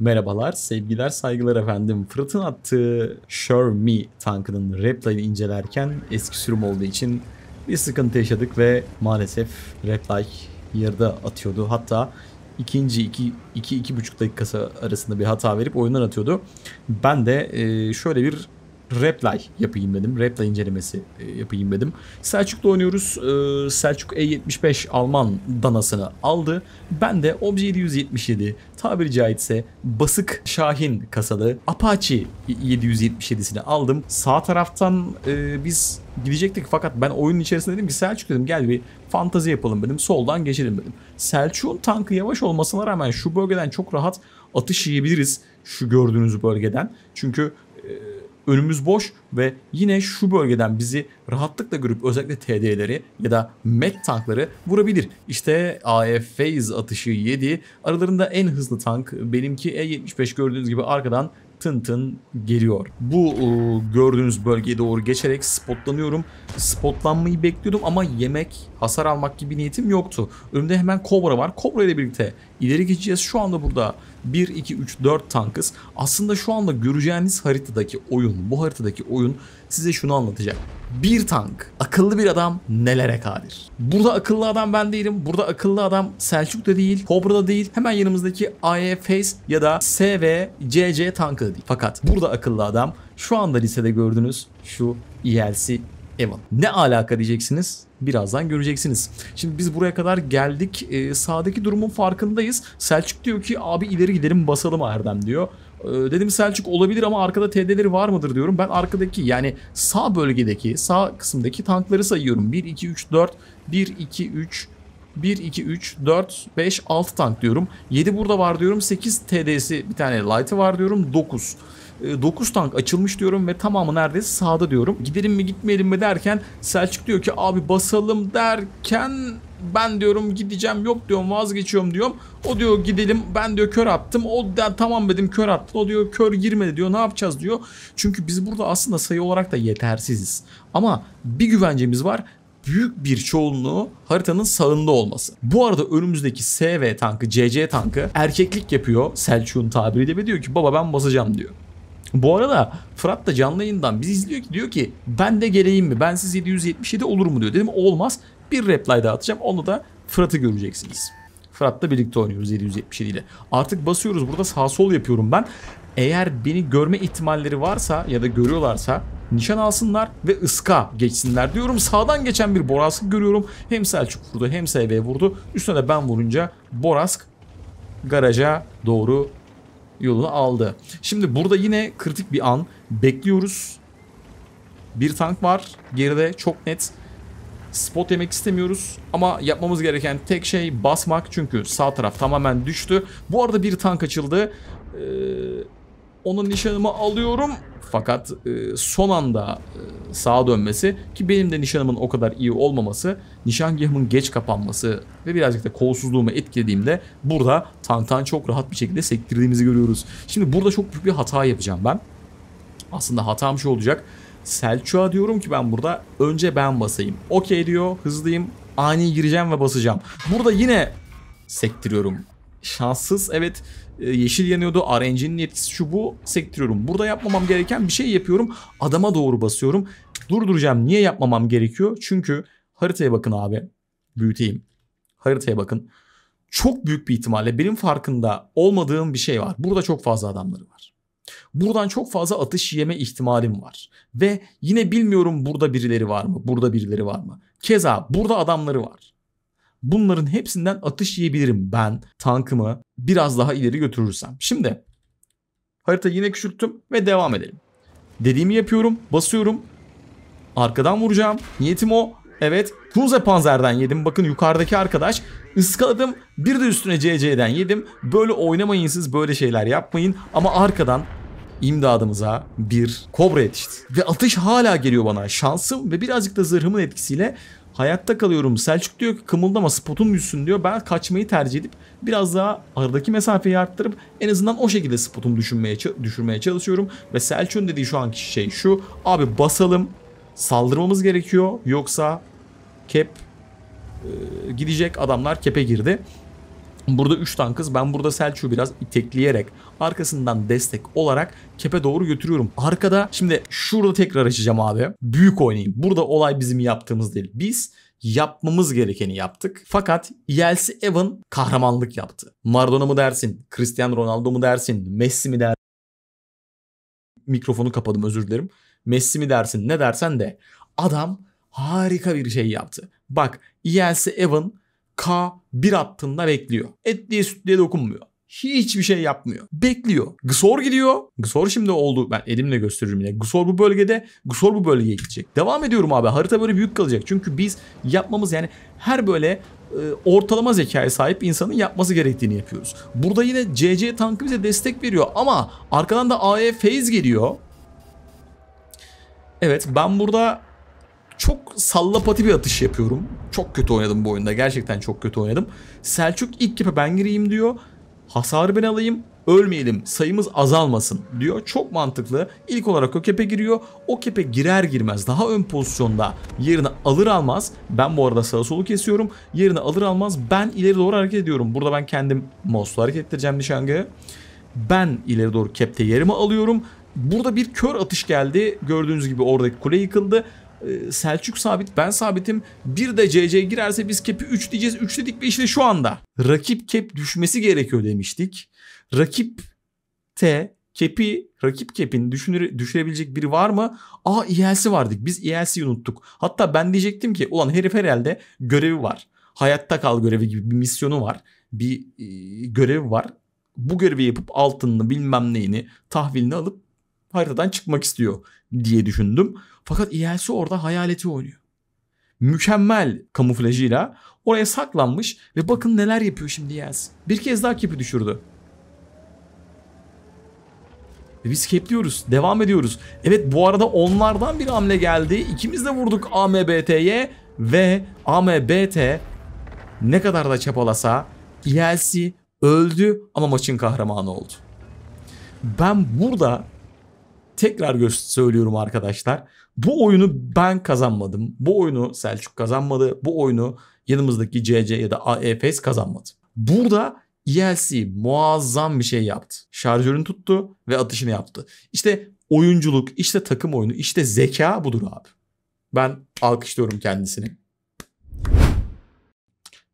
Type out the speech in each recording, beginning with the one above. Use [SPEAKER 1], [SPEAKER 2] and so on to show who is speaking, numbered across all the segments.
[SPEAKER 1] Merhabalar, sevgiler, saygılar efendim. Fırat'ın attığı Sure Me tankının Reptile'ı incelerken eski sürüm olduğu için bir sıkıntı yaşadık ve maalesef replay yarıda atıyordu. Hatta ikinci 2 iki, iki, iki buçuk dakikası arasında bir hata verip oyundan atıyordu. Ben de e, şöyle bir Reply yapayım dedim. Reply incelemesi e, yapayım dedim. Selçuk'la oynuyoruz. E, Selçuk E75 Alman danasını aldı. Ben de Obje 777 tabiri caizse basık Şahin kasalı Apache 777'sini aldım. Sağ taraftan e, biz gidecektik fakat ben oyunun içerisinde dedim ki Selçuk dedim gel bir fantazi yapalım dedim. Soldan geçelim dedim. Selçuk'un tankı yavaş olmasına rağmen şu bölgeden çok rahat atış yiyebiliriz şu gördüğünüz bölgeden. Çünkü e, önümüz boş ve yine şu bölgeden bizi rahatlıkla görüp özellikle TD'leri ya da MET tankları vurabilir. İşte AF Phase atışı 7 aralarında en hızlı tank benimki E75 gördüğünüz gibi arkadan tın tın geliyor. Bu e, gördüğünüz bölgeye doğru geçerek spotlanıyorum. Spotlanmayı bekliyordum ama yemek, hasar almak gibi niyetim yoktu. Önümde hemen kobra var. Cobra ile birlikte ileri geçeceğiz. Şu anda burada 1, 2, 3, 4 tankız. Aslında şu anda göreceğiniz haritadaki oyun, bu haritadaki oyun size şunu anlatacak bir tank, akıllı bir adam nelere kadir? Burada akıllı adam ben değilim. Burada akıllı adam Selçuk da değil, Cobra da değil. Hemen yanımızdaki AE Face ya da SVCC tankı da değil. Fakat burada akıllı adam şu anda lisede gördüğünüz şu ELC Evan. Ne alaka diyeceksiniz? Birazdan göreceksiniz. Şimdi biz buraya kadar geldik. E, sağdaki durumun farkındayız. Selçuk diyor ki abi ileri gidelim basalım Erdem diyor. Ee, dedim Selçuk olabilir ama arkada TD'leri var mıdır diyorum. Ben arkadaki yani sağ bölgedeki sağ kısımdaki tankları sayıyorum. 1, 2, 3, 4, 1, 2, 3, 1, 2, 3, 4, 5, 6 tank diyorum. 7 burada var diyorum. 8 TD'si bir tane light'ı var diyorum. 9. 9. 9 e, tank açılmış diyorum ve tamamı neredeyse sağda diyorum. Gidelim mi gitmeyelim mi derken Selçuk diyor ki abi basalım derken ben diyorum gideceğim yok diyorum vazgeçiyorum diyorum. O diyor gidelim ben diyor kör attım. O da tamam dedim kör attı. O diyor kör girmedi diyor ne yapacağız diyor. Çünkü biz burada aslında sayı olarak da yetersiziz. Ama bir güvencemiz var büyük bir çoğunluğu haritanın sağında olması. Bu arada önümüzdeki SV tankı, CC tankı erkeklik yapıyor Selçuk'un tabiriyle ve diyor ki baba ben basacağım diyor. Bu arada Fırat da canlı yayından bizi izliyor ki diyor ki ben de geleyim mi? ben siz 777 olur mu diyor. Dedim olmaz. Bir reply daha atacağım. Onu da Fırat'ı göreceksiniz. Fırat'la birlikte oynuyoruz 777 ile. Artık basıyoruz. Burada sağ sol yapıyorum ben. Eğer beni görme ihtimalleri varsa ya da görüyorlarsa nişan alsınlar ve ıska geçsinler diyorum. Sağdan geçen bir Borask'ı görüyorum. Hem Selçuk vurdu hem SB vurdu. Üstüne de ben vurunca Borask garaja doğru yolunu aldı. Şimdi burada yine kritik bir an. Bekliyoruz. Bir tank var. Geride çok net. Spot yemek istemiyoruz. Ama yapmamız gereken tek şey basmak. Çünkü sağ taraf tamamen düştü. Bu arada bir tank açıldı. Eee onu nişanımı alıyorum. Fakat e, son anda e, sağa dönmesi ki benim de nişanımın o kadar iyi olmaması, nişangahımın geç kapanması ve birazcık da kolsuzluğumu etkilediğimde burada tanktan çok rahat bir şekilde sektirdiğimizi görüyoruz. Şimdi burada çok büyük bir hata yapacağım ben. Aslında hatam şu olacak. Selçuk'a diyorum ki ben burada önce ben basayım. Okey diyor hızlıyım ani gireceğim ve basacağım. Burada yine sektiriyorum şanssız evet e, yeşil yanıyordu. RNG'nin etkisi şu bu sektiriyorum. Burada yapmamam gereken bir şey yapıyorum. Adama doğru basıyorum. Durduracağım. Niye yapmamam gerekiyor? Çünkü haritaya bakın abi. Büyüteyim. Haritaya bakın. Çok büyük bir ihtimalle benim farkında olmadığım bir şey var. Burada çok fazla adamları var. Buradan çok fazla atış yeme ihtimalim var. Ve yine bilmiyorum burada birileri var mı? Burada birileri var mı? Keza burada adamları var. Bunların hepsinden atış yiyebilirim ben tankımı biraz daha ileri götürürsem. Şimdi harita yine küçülttüm ve devam edelim. Dediğimi yapıyorum, basıyorum. Arkadan vuracağım. Niyetim o. Evet, Kunze Panzer'den yedim. Bakın yukarıdaki arkadaş ıskaladım. Bir de üstüne CC'den yedim. Böyle oynamayın siz, böyle şeyler yapmayın. Ama arkadan imdadımıza bir kobra yetişti. Ve atış hala geliyor bana. Şansım ve birazcık da zırhımın etkisiyle Hayatta kalıyorum. Selçuk diyor ki kımıldama spotum düşsün diyor. Ben kaçmayı tercih edip biraz daha aradaki mesafeyi arttırıp en azından o şekilde spotum düşünmeye, düşürmeye çalışıyorum. Ve Selçuk'un dediği şu anki şey şu. Abi basalım saldırmamız gerekiyor. Yoksa kep e, gidecek adamlar kepe girdi. Burada 3 tankız. Ben burada Selçuk'u biraz itekleyerek arkasından destek olarak kepe doğru götürüyorum. Arkada şimdi şurada tekrar açacağım abi. Büyük oynayayım. Burada olay bizim yaptığımız değil. Biz yapmamız gerekeni yaptık. Fakat Yelsi Evan kahramanlık yaptı. Maradona mı dersin? Cristiano Ronaldo mu dersin? Messi mi dersin? Mikrofonu kapadım özür dilerim. Messi mi dersin ne dersen de adam harika bir şey yaptı. Bak Yelsi Evan K bir attığında bekliyor. Et diye süt diye dokunmuyor. Hiçbir şey yapmıyor. Bekliyor. Gsor gidiyor. Gsor şimdi oldu. Ben elimle gösteririm yine. Gsor bu bölgede. Gsor bu bölgeye gidecek. Devam ediyorum abi. Harita böyle büyük kalacak. Çünkü biz yapmamız yani her böyle e, ortalama zekaya sahip insanın yapması gerektiğini yapıyoruz. Burada yine CC tankı bize destek veriyor ama arkadan da AE phase geliyor. Evet ben burada çok sallapati bir atış yapıyorum. Çok kötü oynadım bu oyunda. Gerçekten çok kötü oynadım. Selçuk ilk kipe ben gireyim diyor. Hasarı ben alayım. Ölmeyelim. Sayımız azalmasın diyor. Çok mantıklı. İlk olarak o kepe giriyor. O kepe girer girmez daha ön pozisyonda yerini alır almaz. Ben bu arada sağa solu kesiyorum. Yerini alır almaz ben ileri doğru hareket ediyorum. Burada ben kendim mouse'la hareket edeceğim nişangahı. Ben ileri doğru kepte yerimi alıyorum. Burada bir kör atış geldi. Gördüğünüz gibi oradaki kule yıkıldı. Ee, Selçuk sabit, ben sabitim. Bir de CC girerse biz Kepi 3 diyeceğiz. 3 dedik ve işte şu anda. Rakip Kep düşmesi gerekiyor demiştik. Rakip T kepi rakip kepin düşünür, düşürebilecek biri var mı? Aa EL'si vardık. Biz EL'si unuttuk. Hatta ben diyecektim ki ulan herif herhalde görevi var. Hayatta kal görevi gibi bir misyonu var. Bir e, görevi var. Bu görevi yapıp altınını bilmem neyini tahvilini alıp haritadan çıkmak istiyor diye düşündüm. Fakat İyelsi orada hayaleti oynuyor. Mükemmel kamuflajıyla oraya saklanmış ve bakın neler yapıyor şimdi İyelsi. Bir kez daha kipi düşürdü. Ve biz kepliyoruz. Devam ediyoruz. Evet bu arada onlardan bir hamle geldi. İkimiz de vurduk AMBT'ye ve AMBT ne kadar da çapalasa ELC öldü ama maçın kahramanı oldu. Ben burada tekrar söylüyorum arkadaşlar. Bu oyunu ben kazanmadım. Bu oyunu Selçuk kazanmadı. Bu oyunu yanımızdaki CC ya da EFS kazanmadı. Burada ELC muazzam bir şey yaptı. Şarjörünü tuttu ve atışını yaptı. İşte oyunculuk, işte takım oyunu, işte zeka budur abi. Ben alkışlıyorum kendisini.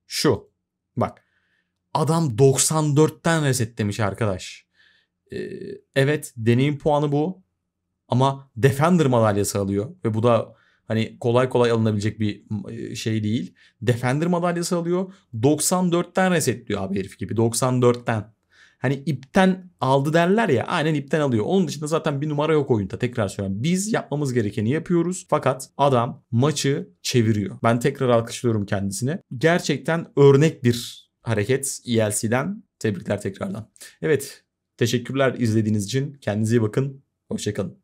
[SPEAKER 1] Şu. Bak. Adam 94'ten resetlemiş arkadaş. Ee, evet deneyim puanı bu. Ama Defender madalyası alıyor ve bu da hani kolay kolay alınabilecek bir e, şey değil. Defender madalyası alıyor. 94'ten resetliyor abi herif gibi. 94'ten. Hani ipten aldı derler ya aynen ipten alıyor. Onun dışında zaten bir numara yok oyunda tekrar söylüyorum. Biz yapmamız gerekeni yapıyoruz fakat adam maçı çeviriyor. Ben tekrar alkışlıyorum kendisine. Gerçekten örnek bir hareket ELC'den. Tebrikler tekrardan. Evet teşekkürler izlediğiniz için. Kendinize iyi bakın. Hoşçakalın.